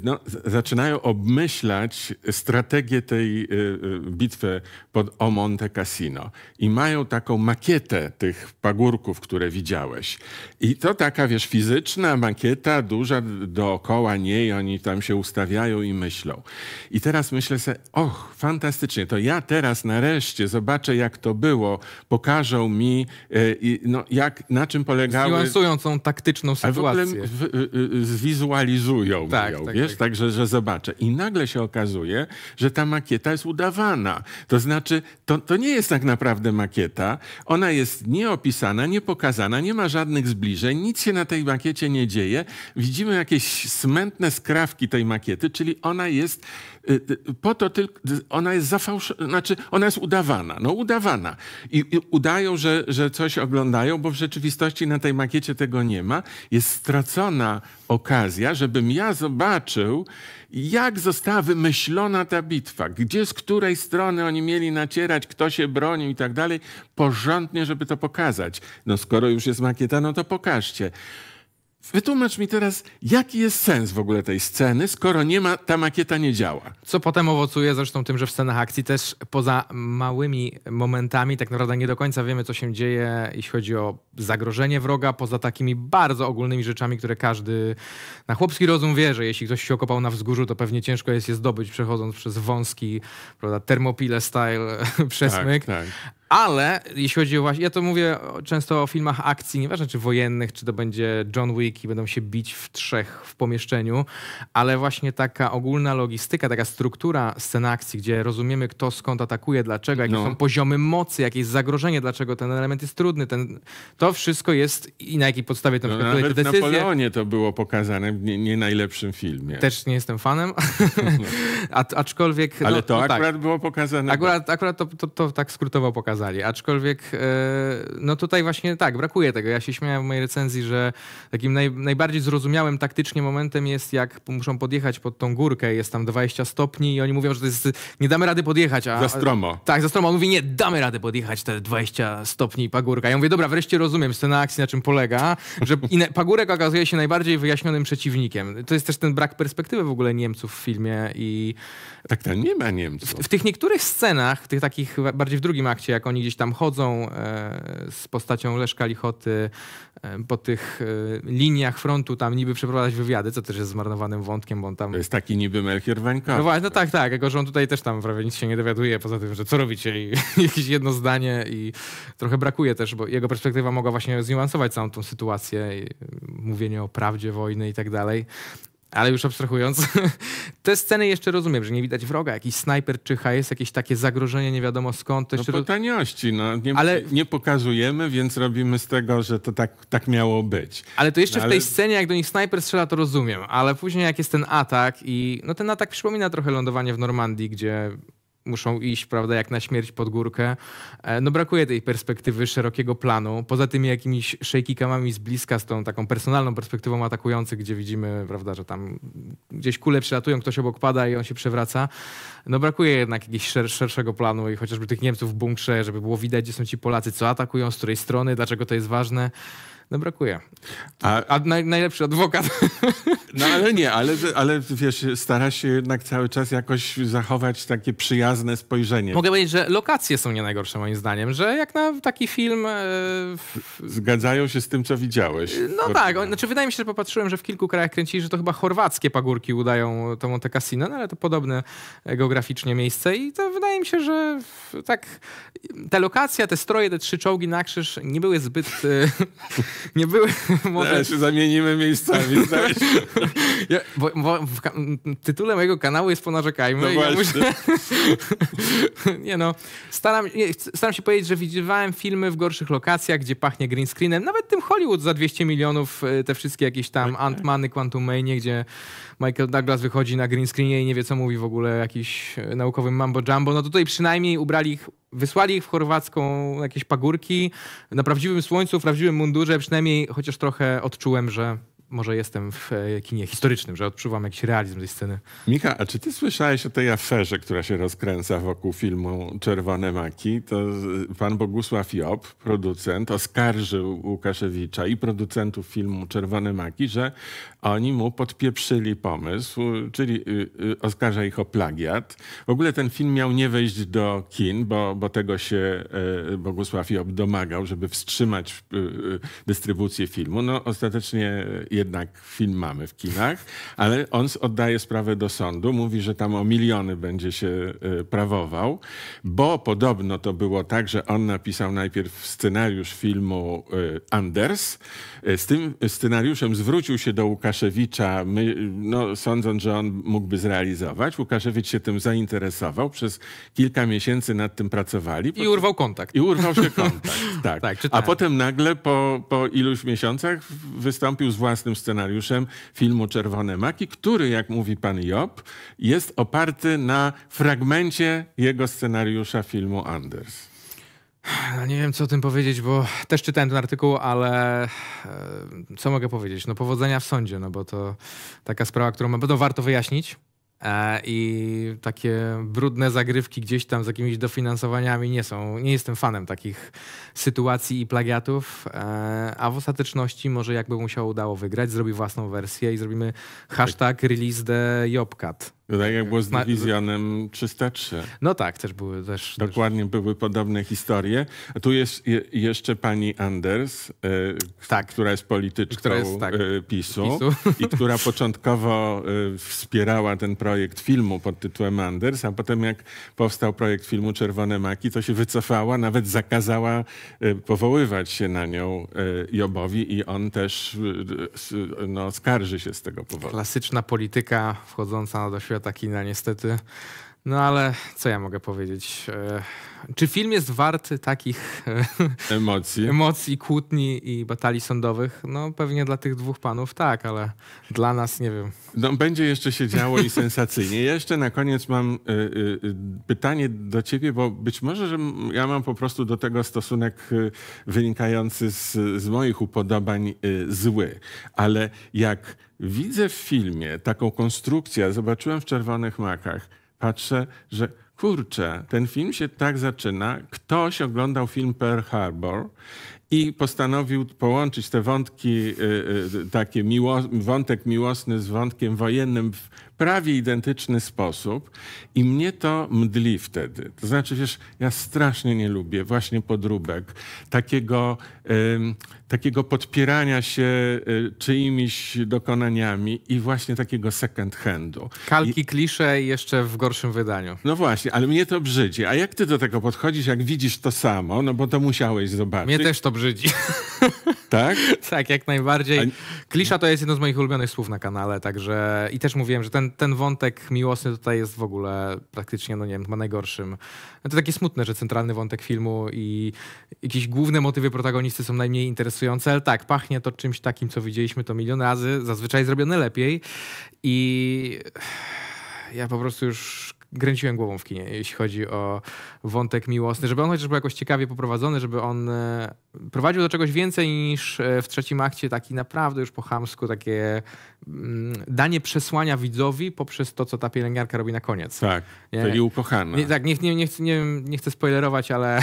no, zaczynają obmyślać strategię tej e, e, bitwy pod o Monte Cassino i mają taką makietę tych pagórków, które widziałeś. I to taka, wiesz, fizyczna fizyczna makieta duża dookoła niej, oni tam się ustawiają i myślą. I teraz myślę sobie, och, fantastycznie, to ja teraz nareszcie zobaczę, jak to było, pokażą mi, e, no, jak, na czym polegały... Zniuansują tą taktyczną sytuację. A w ogóle y, y, y, zwizualizują tak, ją, tak, wiesz, tak, tak. także, że zobaczę. I nagle się okazuje, że ta makieta jest udawana. To znaczy, to, to nie jest tak naprawdę makieta, ona jest nieopisana, niepokazana, nie ma żadnych zbliżeń, nic się na tej makiecie makiecie nie dzieje. Widzimy jakieś smętne skrawki tej makiety, czyli ona jest y, y, po to tylko, ona jest zafałszowana, znaczy ona jest udawana, no udawana. I, i udają, że, że coś oglądają, bo w rzeczywistości na tej makiecie tego nie ma. Jest stracona okazja, żebym ja zobaczył, jak została wymyślona ta bitwa, gdzie z której strony oni mieli nacierać, kto się bronił i tak dalej, porządnie, żeby to pokazać. No skoro już jest makieta, no to pokażcie. Wytłumacz mi teraz, jaki jest sens w ogóle tej sceny, skoro nie ma, ta makieta nie działa. Co potem owocuje zresztą tym, że w scenach akcji też poza małymi momentami tak naprawdę nie do końca wiemy, co się dzieje, jeśli chodzi o zagrożenie wroga, poza takimi bardzo ogólnymi rzeczami, które każdy na chłopski rozum wie, że jeśli ktoś się okopał na wzgórzu, to pewnie ciężko jest je zdobyć, przechodząc przez wąski, prawda, termopile style przesmyk. Tak, tak. Ale jeśli chodzi o właśnie, ja to mówię często o filmach akcji, nieważne czy wojennych, czy to będzie John Wick i będą się bić w trzech w pomieszczeniu, ale właśnie taka ogólna logistyka, taka struktura scen akcji, gdzie rozumiemy kto skąd atakuje, dlaczego, jakie no. są poziomy mocy, jakie jest zagrożenie, dlaczego ten element jest trudny, ten, to wszystko jest i na jakiej podstawie to no, przykład, nawet decyzje. w Napoleonie to było pokazane w nie, nie, najlepszym filmie. Też nie jestem fanem, A, aczkolwiek... Ale no, to no tak. akurat tak. było pokazane. Akurat, akurat to, to, to tak skrótowo pokazane pokazali. Aczkolwiek, e, no tutaj właśnie tak, brakuje tego. Ja się śmiałem w mojej recenzji, że takim naj, najbardziej zrozumiałym taktycznie momentem jest, jak muszą podjechać pod tą górkę, jest tam 20 stopni i oni mówią, że to jest, nie damy rady podjechać. A, za stromo. Tak, za stromo. On mówi, nie damy rady podjechać te 20 stopni i pagórka. Ja mówię, dobra, wreszcie rozumiem scena akcji, na czym polega, że pagórek okazuje się najbardziej wyjaśnionym przeciwnikiem. To jest też ten brak perspektywy w ogóle Niemców w filmie i tak, tam nie ma Niemców. W, w, tych niektórych scenach, tych takich bardziej w drugim akcie, jak oni gdzieś tam chodzą e, z postacią Leszka Lichoty e, po tych e, liniach frontu, tam niby przeprowadzać wywiady, co też jest zmarnowanym wątkiem, bo tam... To jest taki niby Melchior Wańkowski. No właśnie, no tak, tak, jako że on tutaj też tam prawie nic się nie dowiaduje, poza tym, że co robicie i jakieś jedno zdanie i trochę brakuje też, bo jego perspektywa mogła właśnie zniuansować całą tą sytuację, mówienie o prawdzie wojny i tak dalej. Ale już abstrahując, te sceny jeszcze rozumiem, że nie widać wroga, jakiś snajper czyha, jest jakieś takie zagrożenie, nie wiadomo skąd. To no po taniości, no. Nie, ale... nie pokazujemy, więc robimy z tego, że to tak, tak miało być. Ale to jeszcze no, ale... w tej scenie, jak do nich snajper strzela, to rozumiem, ale później jak jest ten atak i no ten atak przypomina trochę lądowanie w Normandii, gdzie muszą iść, prawda, jak na śmierć pod górkę. E, no brakuje tej perspektywy szerokiego planu. Poza tymi jakimiś shaky z bliska, z tą taką personalną perspektywą atakujących, gdzie widzimy, prawda, że tam gdzieś kule przylatują, ktoś obok pada i on się przewraca. No brakuje jednak jakiegoś szerszego planu i chociażby tych Niemców w bunkrze, żeby było widać, gdzie są ci Polacy, co atakują, z której strony, dlaczego to jest ważne no brakuje. A, a naj, najlepszy adwokat. No ale nie, ale, ale wiesz, stara się jednak cały czas jakoś zachować takie przyjazne spojrzenie. Mogę powiedzieć, że lokacje są nie najgorsze moim zdaniem, że jak na taki film... E, Zgadzają się z tym, co widziałeś. No tak, znaczy wydaje mi się, że popatrzyłem, że w kilku krajach kręcili, że to chyba chorwackie pagórki udają to Monte Cassino, no ale to podobne e, geograficznie miejsce i to wydaje mi się, że tak ta lokacja, te stroje, te trzy czołgi na krzyż nie były zbyt... E, nie były może... się zamienimy miejscami. ja, bo, bo w tytule mojego kanału jest Ponarzekajmy. No ja muszę... nie no, staram, nie, staram się powiedzieć, że widziałem filmy w gorszych lokacjach, gdzie pachnie green screenem. Nawet tym Hollywood za 200 milionów, y, te wszystkie jakieś tam okay. Tak, tak. Ant-Many, Quantum Manie, gdzie Michael Douglas wychodzi na green screenie i nie wie, co mówi w ogóle jakiś e, naukowym mambo jumbo. No tutaj przynajmniej ubrali ich, wysłali ich w chorwacką jakieś pagórki. Na prawdziwym słońcu, w prawdziwym mundurze przynajmniej chociaż trochę odczułem, że może jestem w e, kinie historycznym, że odczuwam jakiś realizm tej sceny. Micha, a czy ty słyszałeś o tej aferze, która się rozkręca wokół filmu Czerwone Maki? To e, pan Bogusław Job, producent, oskarżył Łukaszewicza i producentów filmu Czerwone Maki, że oni mu podpieprzyli pomysł, czyli y, y, oskarża ich o plagiat. W ogóle ten film miał nie wejść do kin, bo, bo tego się e, Bogusław Job domagał, żeby wstrzymać y, dystrybucję filmu. No ostatecznie jednak film mamy w kinach, ale on oddaje sprawę do sądu, mówi, że tam o miliony będzie się y, prawował, bo podobno to było tak, że on napisał najpierw scenariusz filmu y, Anders. Y, z tym scenariuszem zwrócił się do Łukaszewicza, my, no, sądząc, że on mógłby zrealizować. Łukaszewicz się tym zainteresował, przez kilka miesięcy nad tym pracowali. I urwał kontakt. I urwał się kontakt, tak. tak A potem nagle po, po iluś miesiącach wystąpił z własnym własnym scenariuszem filmu Czerwone Maki, który, jak mówi pan Job, jest oparty na fragmencie jego scenariusza filmu Anders. No nie wiem, co o tym powiedzieć, bo też czytałem ten artykuł, ale e, co mogę powiedzieć? No powodzenia w sądzie, no bo to taka sprawa, którą na warto wyjaśnić. E, I takie brudne zagrywki gdzieś tam z jakimiś dofinansowaniami nie są. Nie jestem fanem takich sytuacji i plagiatów, e, a w ostateczności może jakby mu się udało wygrać, zrobi własną wersję i zrobimy tak. hashtag release the Jobcat. Tak jak było z Dywizjonem 303. No tak, też były też. Dokładnie też. były podobne historie. A tu jest je, jeszcze pani Anders, e, tak. która jest polityczką która jest, tak, e, PiSu, PiSu, i która początkowo e, wspierała ten projekt filmu pod tytułem Anders, a potem jak powstał projekt filmu Czerwone Maki, to się wycofała, nawet zakazała powoływać się na nią Jobowi i on też no, skarży się z tego powodu. Klasyczna polityka wchodząca do świata taki na niestety no ale co ja mogę powiedzieć? E, czy film jest warty takich e, emocji, emocji kłótni i batalii sądowych? No pewnie dla tych dwóch panów tak, ale dla nas nie wiem. No, będzie jeszcze się działo i sensacyjnie. Jeszcze na koniec mam y, y, pytanie do ciebie, bo być może, że ja mam po prostu do tego stosunek wynikający z, z moich upodobań y, zły, ale jak widzę w filmie taką konstrukcję, zobaczyłem w Czerwonych Makach, patrzę, że kurczę, ten film się tak zaczyna. Ktoś oglądał film Pearl Harbor i postanowił połączyć te wątki, y, y, takie miło, wątek miłosny z wątkiem wojennym w prawie identyczny sposób i mnie to mdli wtedy. To znaczy, wiesz, ja strasznie nie lubię właśnie podróbek, takiego, takiego podpierania się e, czyimiś dokonaniami i właśnie takiego second handu. Kalki, I, klisze jeszcze w gorszym wydaniu. No właśnie, ale mnie to brzydzi. A jak ty do tego podchodzisz, jak widzisz to samo, no bo to musiałeś zobaczyć. Mnie też to brzydzi. Tak? tak, jak najbardziej. Klisza to jest jedno z moich ulubionych słów na kanale, także i też mówiłem, że ten, ten wątek miłosny tutaj jest w ogóle praktycznie, no nie wiem, chyba najgorszym. No to takie smutne, że centralny wątek filmu i jakieś główne motywy protagonisty są najmniej interesujące, ale tak, pachnie to czymś takim, co widzieliśmy to milion razy, zazwyczaj zrobione lepiej i ja po prostu już kręciłem głową w kinie, jeśli chodzi o wątek miłosny, żeby on chociaż był jakoś ciekawie poprowadzony, żeby on e, prowadził do czegoś więcej niż e, w trzecim akcie taki naprawdę już po chamsku takie mm, danie przesłania widzowi poprzez to, co ta pielęgniarka robi na koniec. Tak, nie? czyli ukochana. Nie, tak, nie, nie, nie, nie, nie chcę spoilerować, ale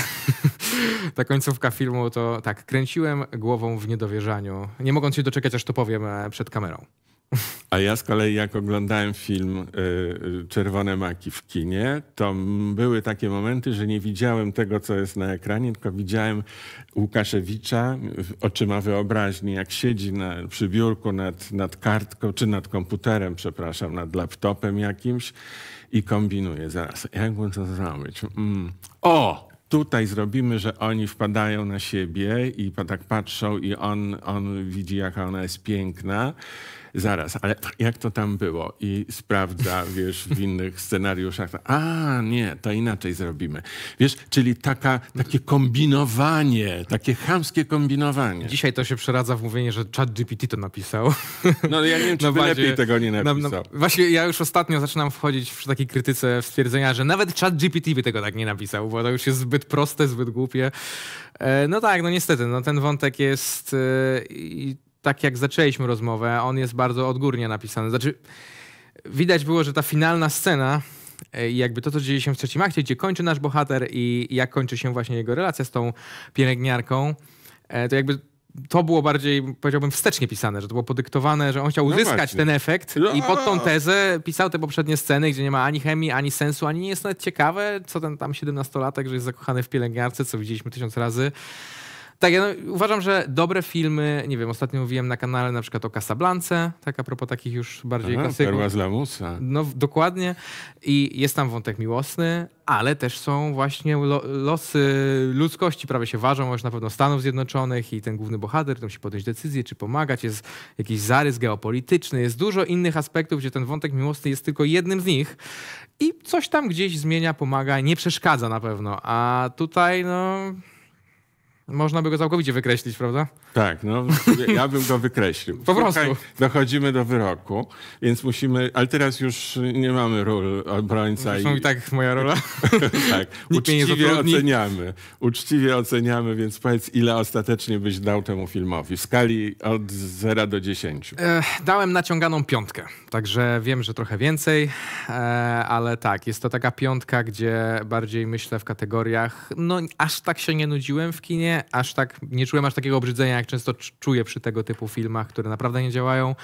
ta końcówka filmu to tak, kręciłem głową w niedowierzaniu, nie mogąc się doczekać, aż to powiem e, przed kamerą. A ja z kolei jak oglądałem film y, y, Czerwone Maki w kinie, to były takie momenty, że nie widziałem tego, co jest na ekranie, tylko widziałem Łukaszewicza y, oczyma wyobraźni, jak siedzi na, przy biurku nad, nad kartką, czy nad komputerem, przepraszam, nad laptopem jakimś i kombinuje zaraz, jakby to zrobić. Mm. O! tutaj zrobimy, że oni wpadają na siebie i tak patrzą i on, on widzi, jaka ona jest piękna zaraz, ale jak to tam było? I sprawdza, wiesz, w innych scenariuszach. A, nie, to inaczej zrobimy. Wiesz, czyli taka, takie kombinowanie, takie chamskie kombinowanie. Dzisiaj to się przeradza w mówienie, że chat GPT to napisał. No ja nie wiem, czy bazie, no lepiej tego nie no, no, napisał. Na, na, właśnie ja już ostatnio zaczynam wchodzić w takiej krytyce w stwierdzenia, że nawet chat GPT by tego tak nie napisał, bo to już jest zbyt proste, zbyt głupie. E, no tak, no niestety, no ten wątek jest e, tak jak zaczęliśmy rozmowę, on jest bardzo odgórnie napisany. Znaczy, widać było, że ta finalna scena e, i jakby to, co dzieje się w trzecim akcie, gdzie kończy nasz bohater i jak kończy się właśnie jego relacja z tą pielęgniarką, e, to jakby to było bardziej, powiedziałbym, wstecznie pisane, że to było podyktowane, że on chciał no uzyskać no ten efekt no, i pod tą tezę pisał te poprzednie sceny, gdzie nie ma ani chemii, ani sensu, ani nie jest nawet ciekawe, co ten tam siedemnastolatek, że jest zakochany w pielęgniarce, co widzieliśmy tysiąc razy. Tak, ja no, uważam, że dobre filmy, nie wiem, ostatnio mówiłem na kanale na przykład o Casablance, tak a propos takich już bardziej Aha, klasyków. Perła z lamusa. No dokładnie. I jest tam wątek miłosny, ale też są właśnie lo losy ludzkości, prawie się ważą, już na pewno Stanów Zjednoczonych i ten główny bohater musi podjąć decyzję, czy pomagać, jest jakiś zarys geopolityczny, jest dużo innych aspektów, gdzie ten wątek miłosny jest tylko jednym z nich i coś tam gdzieś zmienia, pomaga, nie przeszkadza na pewno, a tutaj no... Można by go całkowicie wykreślić, prawda? Tak, no ja bym go wykreślił. po prostu. dochodzimy do wyroku, więc musimy, ale teraz już nie mamy ról obrońca. Zresztą i, i tak moja rola. tak, uczciwie oceniamy. Uczciwie oceniamy, więc powiedz, ile ostatecznie byś dał temu filmowi w skali od 0 do 10? E, dałem naciąganą piątkę, także wiem, że trochę więcej, e, ale tak, jest to taka piątka, gdzie bardziej myślę w kategoriach, no aż tak się nie nudziłem w kinie, nie aż tak, nie czułem aż takiego obrzydzenia, jak często czuję przy tego typu filmach, które naprawdę nie działają,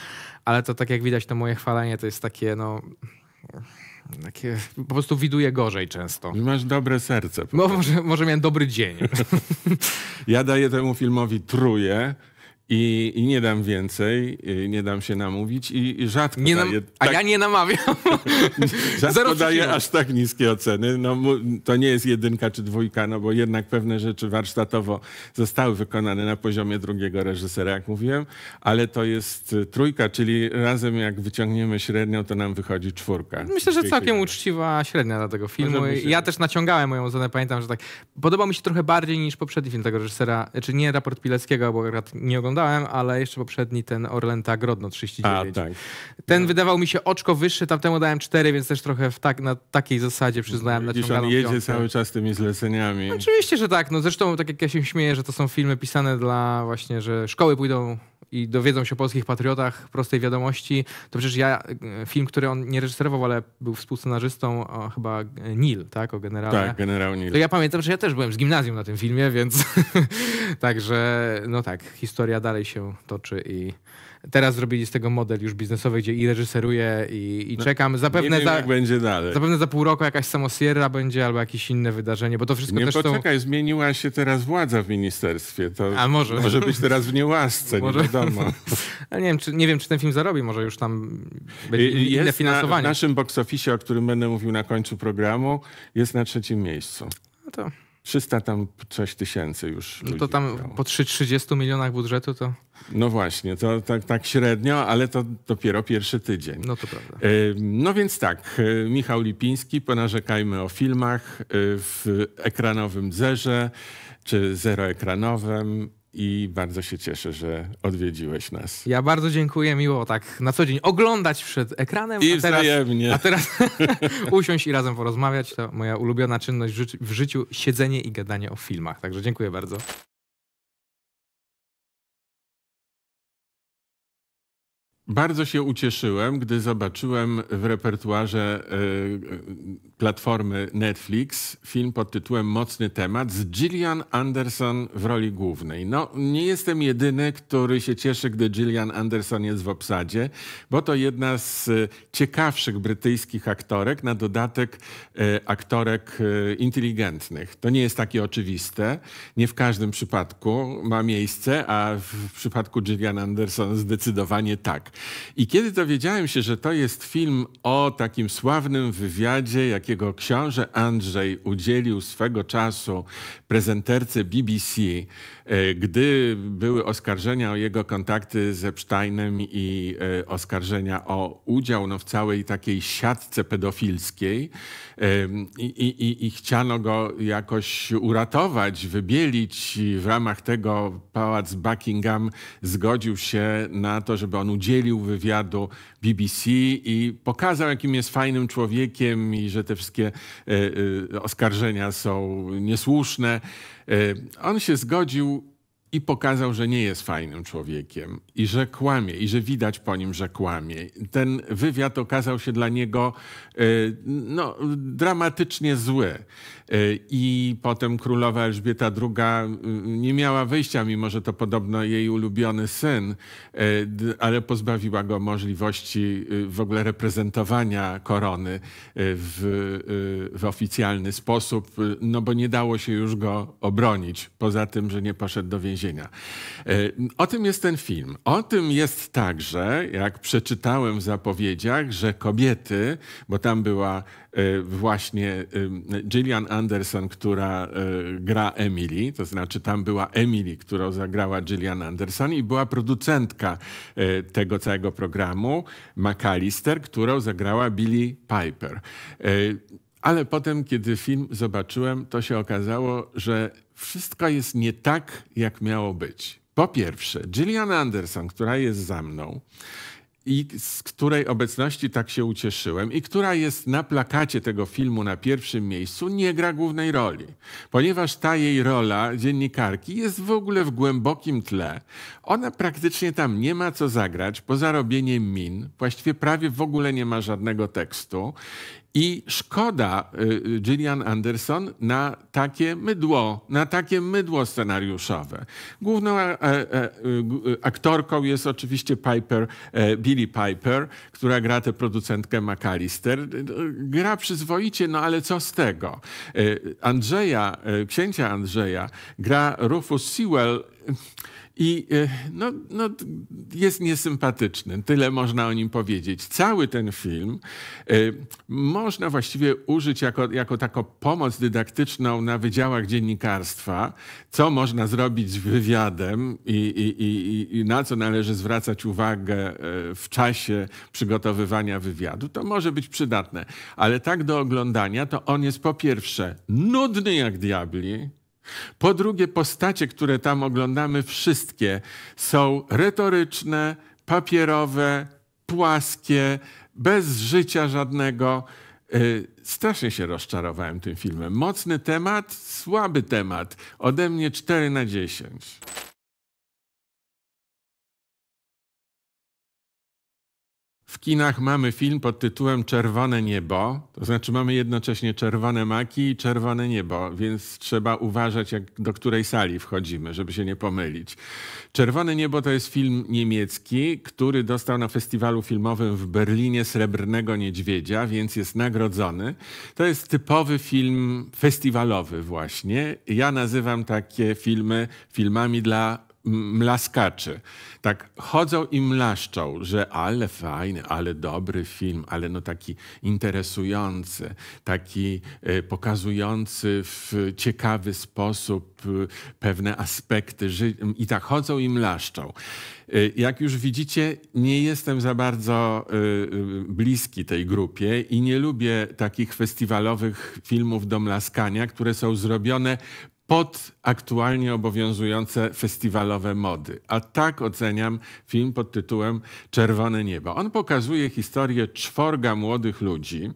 ale to tak jak widać, to moje chwalenie to jest takie, no... Takie, po prostu widuję gorzej często. Masz dobre serce. No, może, może miałem dobry dzień. ja daję temu filmowi truje, i, I, nie dam więcej, nie dam się namówić i, i rzadko nie nam, daję, A tak- ja nie namawiam. rzadko daję aż tak niskie oceny. No, to nie jest jedynka czy dwójka, no bo jednak pewne rzeczy warsztatowo zostały wykonane na poziomie drugiego reżysera, jak mówiłem, ale to jest y, trójka, czyli razem jak wyciągniemy średnią, to nam wychodzi czwórka. Myślę, że całkiem chwili. uczciwa średnia dla tego filmu. Ja też naciągałem moją ocenę, pamiętam, że tak. Podobał mi się trochę bardziej niż poprzedni film tego reżysera, czy nie raport Pileckiego, bo nie oglądałem oglądałem, ale jeszcze poprzedni ten Orlęta Grodno 39. A, tak. Ten no. wydawał mi się oczko wyższy, tamtemu dałem 4, więc też trochę w tak, na takiej zasadzie przyznałem na Widzisz, on jedzie piątkę. cały czas tymi zleceniami. No, oczywiście, że tak. No, zresztą tak jak ja się śmieję, że to są filmy pisane dla właśnie, że szkoły pójdą i dowiedzą się o polskich patriotach prostej wiadomości, to przecież ja, e, film, który on nie reżyserował, ale był współscenarzystą, o, chyba Nil, tak, o generale. Tak, generał Nil. To ja pamiętam, że ja też byłem z gimnazjum na tym filmie, więc także, no tak, historia da dalej się toczy i teraz zrobili z tego model już biznesowy, gdzie i reżyseruję i, i no, czekam. Zapewne nie wiem, za, jak będzie dalej. Zapewne za pół roku jakaś samosierra będzie albo jakieś inne wydarzenie, bo to wszystko nie też poczekaj, są... zmieniła się teraz władza w ministerstwie. To A może. Może być teraz w niełasce, może. nie wiadomo. nie, wiem, czy, nie wiem, czy ten film zarobi, może już tam będzie inne finansowanie. Na, w naszym box office, o którym będę mówił na końcu programu, jest na trzecim miejscu. No to... 300 tam coś tysięcy już. No to tam po 3, 30 milionach budżetu to. No właśnie, to tak, tak średnio, ale to dopiero pierwszy tydzień. No to prawda. Y, no więc tak, y, Michał Lipiński, ponarzekajmy o filmach y, w ekranowym zerze czy zeroekranowym i bardzo się cieszę, że odwiedziłeś nas. Ja bardzo dziękuję, miło tak na co dzień oglądać przed ekranem. I a teraz, wzajemnie. A teraz usiąść i razem porozmawiać. To moja ulubiona czynność w życiu, siedzenie i gadanie o filmach. Także dziękuję bardzo. Bardzo się ucieszyłem, gdy zobaczyłem w repertuarze e, e, platformy Netflix film pod tytułem Mocny temat z Gillian Anderson w roli głównej. No, nie jestem jedyny, który się cieszy, gdy Gillian Anderson jest w obsadzie, bo to jedna z e, ciekawszych brytyjskich aktorek, na dodatek e, aktorek e, inteligentnych. To nie jest takie oczywiste. Nie w każdym przypadku ma miejsce, a w przypadku Gillian Anderson zdecydowanie tak. I kiedy dowiedziałem się, że to jest film o takim sławnym wywiadzie, jak jakiego książę Andrzej udzielił swego czasu prezenterce BBC, E, gdy były oskarżenia o jego kontakty z Epsteinem i e, oskarżenia o udział no, w całej takiej siatce pedofilskiej i, i, i chciano go jakoś uratować, wybielić w ramach tego pałac Buckingham zgodził się na to, żeby on udzielił wywiadu BBC i pokazał, jakim jest fajnym człowiekiem i że te wszystkie e, oskarżenia są niesłuszne. E, on się zgodził i pokazał, że nie jest fajnym człowiekiem i że kłamie, i że widać po nim, że kłamie. Ten wywiad okazał się dla niego e, no, dramatycznie zły. E, I potem królowa Elżbieta II nie miała wyjścia, mimo że to podobno jej ulubiony syn, e, ale pozbawiła go możliwości e, w ogóle reprezentowania korony w, w oficjalny sposób, no bo nie dało się już go obronić, poza tym, że nie poszedł do więzienia. O tym jest ten film. O tym jest także, jak przeczytałem w zapowiedziach, że kobiety, bo tam była Y, właśnie y, Gillian Anderson, która y, gra Emily, to znaczy tam była Emily, którą zagrała Gillian Anderson i była producentka tego całego programu, McAllister, którą zagrała Billie Piper. Ale potem, kiedy film zobaczyłem, to się okazało, że wszystko jest nie tak, jak miało być. Po pierwsze, Gillian Anderson, która jest za mną, i z której obecności tak się ucieszyłem i która jest na plakacie tego filmu na pierwszym miejscu, nie gra głównej roli, ponieważ ta jej rola dziennikarki jest w ogóle w głębokim tle. Ona praktycznie tam nie ma co zagrać, poza robieniem min, właściwie prawie w ogóle nie ma żadnego tekstu i szkoda y, y, Gillian Anderson na takie mydło, na takie mydło scenariuszowe. Główną e, e, e, y, aktorką jest oczywiście Piper, Billy Piper, która gra tę producentkę McAllister. Gra przyzwoicie, no ale co z tego? Andrzeja, księcia Andrzeja gra Rufus Sewell i y, no, no, jest niesympatyczny, tyle można o nim powiedzieć. Cały ten film y, można właściwie użyć jako, jako taką pomoc dydaktyczną na wydziałach dziennikarstwa, co można zrobić z wywiadem i, i, i, i na co należy zwracać uwagę y, w czasie przygotowywania wywiadu. To może być przydatne, ale tak do oglądania to on jest po pierwsze nudny jak diabli, po drugie, postacie, które tam oglądamy, wszystkie są retoryczne, papierowe, płaskie, bez życia żadnego. Y, strasznie się rozczarowałem tym filmem. Mocny temat, słaby temat. Ode mnie 4 na 10. W kinach mamy film pod tytułem Czerwone Niebo, to znaczy mamy jednocześnie czerwone maki i czerwone niebo, więc trzeba uważać, jak, do której sali wchodzimy, żeby się nie pomylić. Czerwone Niebo to jest film niemiecki, który dostał na festiwalu filmowym w Berlinie Srebrnego Niedźwiedzia, więc jest nagrodzony. To jest typowy film festiwalowy, właśnie. Ja nazywam takie filmy filmami dla mlaskaczy. Tak chodzą i mlaszczą, że ale fajny, ale dobry film, ale no taki interesujący, taki e, pokazujący w ciekawy sposób e, pewne aspekty życia. I tak chodzą i mlaszczą. E, jak już widzicie, nie jestem za bardzo bliski tej grupie i nie lubię takich festiwalowych filmów do mlaskania, które są zrobione pod aktualnie obowiązujące festiwalowe mody. A tak oceniam film pod tytułem Czerwone Niebo. On pokazuje historię czworga młodych ludzi,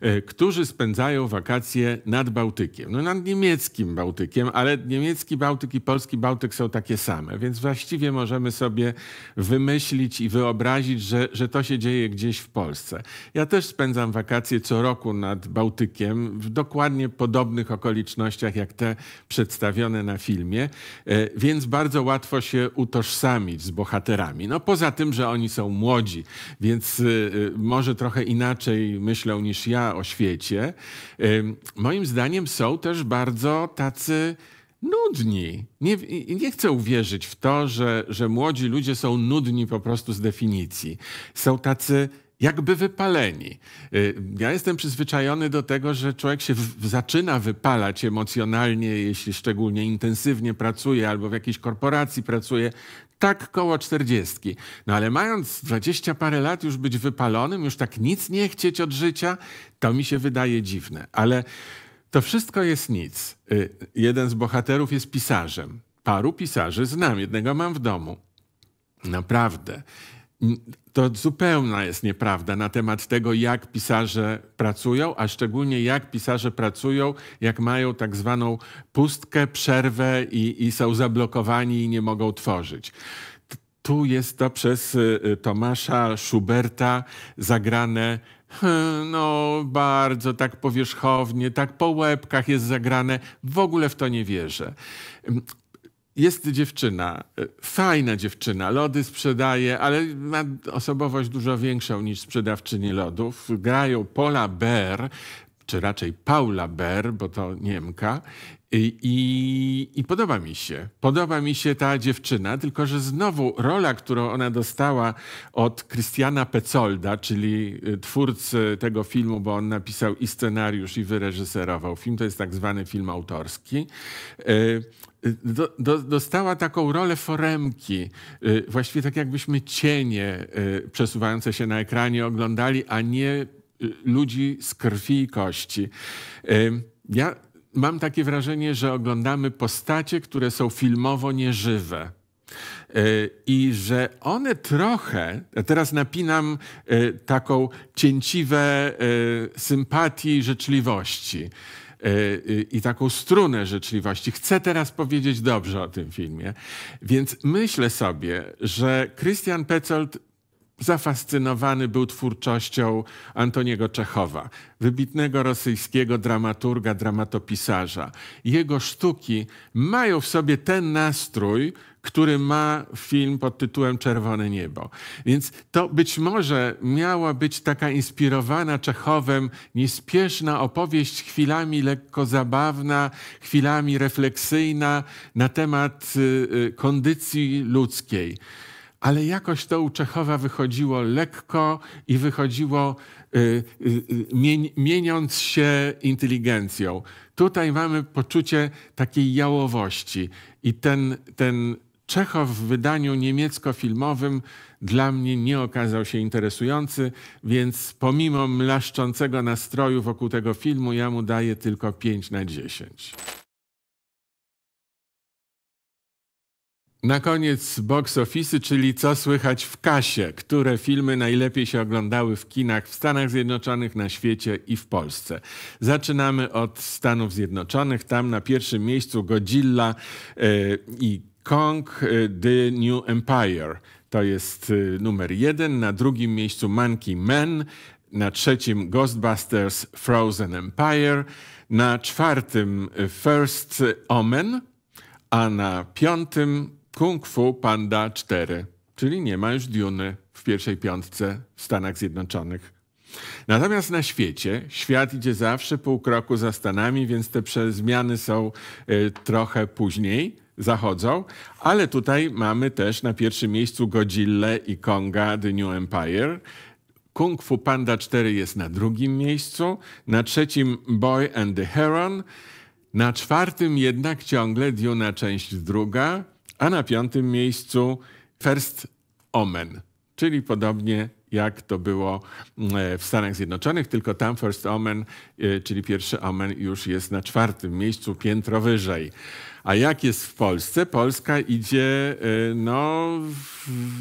e, którzy spędzają wakacje nad Bałtykiem. No nad niemieckim Bałtykiem, ale niemiecki Bałtyk i polski Bałtyk są takie same, więc właściwie możemy sobie wymyślić i wyobrazić, że, że to się dzieje gdzieś w Polsce. Ja też spędzam wakacje co roku nad Bałtykiem w dokładnie podobnych okolicznościach jak te przy przedstawione na filmie, e, więc bardzo łatwo się utożsamić z bohaterami. No poza tym, że oni są młodzi, więc e, e, może trochę inaczej myślą niż ja o świecie. Moim zdaniem są też bardzo tacy nudni. Nie, nie chcę uwierzyć w to, że, że młodzi ludzie są nudni po prostu z definicji. Są tacy jakby wypaleni. Y, ja jestem przyzwyczajony do tego, że człowiek się zaczyna wypalać emocjonalnie, jeśli szczególnie intensywnie pracuje albo w jakiejś korporacji pracuje, tak koło czterdziestki. No ale mając dwadzieścia parę lat już być wypalonym, już tak nic nie chcieć od życia, to mi się wydaje dziwne. Ale to wszystko jest nic. Y, jeden z bohaterów jest pisarzem. Paru pisarzy znam, jednego mam w domu. Naprawdę. To zupełna jest nieprawda na temat tego, jak pisarze pracują, a szczególnie jak pisarze pracują, jak mają tak zwaną pustkę, przerwę i, i są zablokowani i nie mogą tworzyć tu jest to przez y, y, Tomasza Schuberta zagrane hmm, no bardzo tak powierzchownie, tak po łebkach jest zagrane. W ogóle w to nie wierzę jest dziewczyna, e, fajna dziewczyna, lody sprzedaje, ale ma osobowość dużo większą niż sprzedawczyni lodów. Grają Paula Ber, czy raczej Paula Ber, bo to Niemka. I, i, I, podoba mi się. Podoba mi się ta dziewczyna, tylko że znowu rola, którą ona dostała od Christiana Pecolda, czyli e, twórcy tego filmu, bo on napisał i scenariusz, i wyreżyserował film, to jest tak zwany film autorski, e, do, do, dostała taką rolę foremki, y, właściwie tak jakbyśmy cienie y, przesuwające się na ekranie oglądali, a nie y, ludzi z krwi i kości. Ja mam takie wrażenie, że oglądamy postacie, które są filmowo nieżywe. I że one trochę, teraz napinam taką cięciwę sympatii i życzliwości E, y, i taką strunę życzliwości. Chcę teraz powiedzieć dobrze o tym filmie. Więc myślę sobie, że Christian Petzold zafascynowany był twórczością Antoniego Czechowa, wybitnego rosyjskiego dramaturga, dramatopisarza. Jego sztuki mają w sobie ten nastrój, który ma film pod tytułem Czerwone Niebo. Więc to być może miała być taka inspirowana Czechowem niespieszna opowieść, chwilami lekko zabawna, chwilami refleksyjna na temat y, y, kondycji ludzkiej ale jakoś to u Czechowa wychodziło lekko i wychodziło y, y, y, mieniąc się inteligencją. Tutaj mamy poczucie takiej jałowości i ten, ten Czechow w wydaniu niemiecko-filmowym dla mnie nie okazał się interesujący, więc pomimo mlaszczącego nastroju wokół tego filmu, ja mu daję tylko 5 na 10. Na koniec box office, czyli co słychać w kasie, które filmy najlepiej się oglądały w kinach w Stanach Zjednoczonych, na świecie i w Polsce. Zaczynamy od Stanów Zjednoczonych. Tam na pierwszym miejscu Godzilla e, i Kong e, The New Empire. To jest e, numer jeden. Na drugim miejscu Monkey Man. Na trzecim Ghostbusters Frozen Empire. Na czwartym First Omen. A na piątym Kung Fu Panda 4, czyli nie ma już Duny w pierwszej piątce w Stanach Zjednoczonych. Natomiast na świecie świat idzie zawsze pół kroku za Stanami, więc te przezmiany są y, trochę później, zachodzą, ale tutaj mamy też na pierwszym miejscu Godzilla i Konga The New Empire. Kung Fu Panda 4 jest na drugim miejscu, na trzecim Boy and the Heron, na czwartym jednak ciągle Duna część druga, a na piątym miejscu First Omen, czyli podobnie jak to było mm, e, w Stanach Zjednoczonych, tylko tam First Omen, e, czyli pierwszy Omen już jest na czwartym miejscu, piętro wyżej. A jak jest w Polsce? Polska idzie e, no,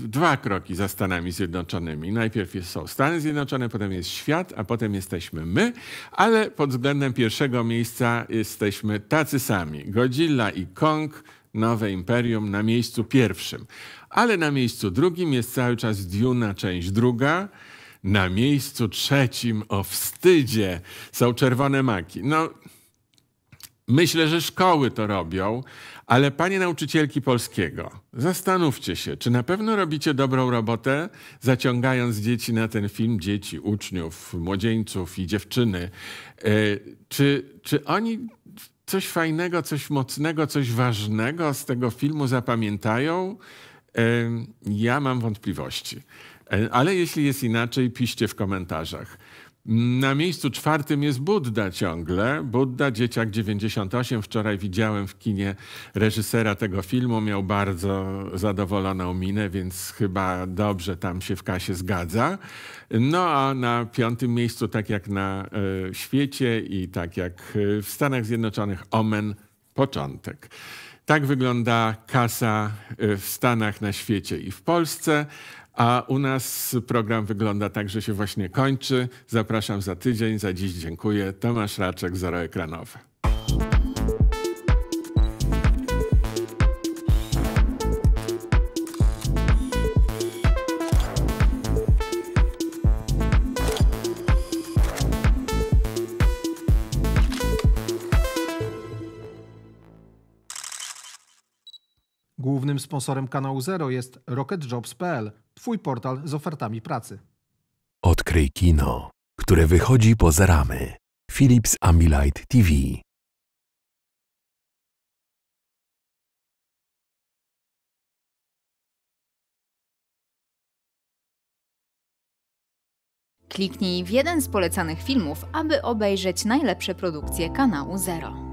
dwa kroki za Stanami Zjednoczonymi. Najpierw są Stany Zjednoczone, potem jest świat, a potem jesteśmy my, ale pod względem pierwszego miejsca jesteśmy tacy sami. Godzilla i Kong nowe imperium na miejscu pierwszym. Ale na miejscu drugim jest cały czas Duna, część druga. Na miejscu trzecim o wstydzie są czerwone maki. No, myślę, że szkoły to robią, ale panie nauczycielki polskiego, zastanówcie się, czy na pewno robicie dobrą robotę, zaciągając dzieci na ten film, dzieci, uczniów, młodzieńców i dziewczyny. E, czy, czy oni coś fajnego, coś mocnego, coś ważnego z tego filmu zapamiętają? Ja mam wątpliwości. E, ale jeśli jest inaczej, piszcie w komentarzach. Na miejscu czwartym jest Budda ciągle. Budda, dzieciak 98. Wczoraj widziałem w kinie reżysera tego filmu. Miał bardzo zadowoloną minę, więc chyba dobrze tam się w kasie zgadza. No a na piątym miejscu, tak jak na y, świecie i tak jak e, w Stanach Zjednoczonych, Omen początek. Tak wygląda kasa e, w Stanach, na świecie i w Polsce. A u nas program wygląda tak, że się właśnie kończy. Zapraszam za tydzień. Za dziś dziękuję. Tomasz Raczek, Zero Ekranowe. Głównym sponsorem kanału Zero jest rocketjobs.pl, twój portal z ofertami pracy. Odkryj kino, które wychodzi poza ramy. Philips Ambilight TV. Kliknij w jeden z polecanych filmów, aby obejrzeć najlepsze produkcje kanału Zero.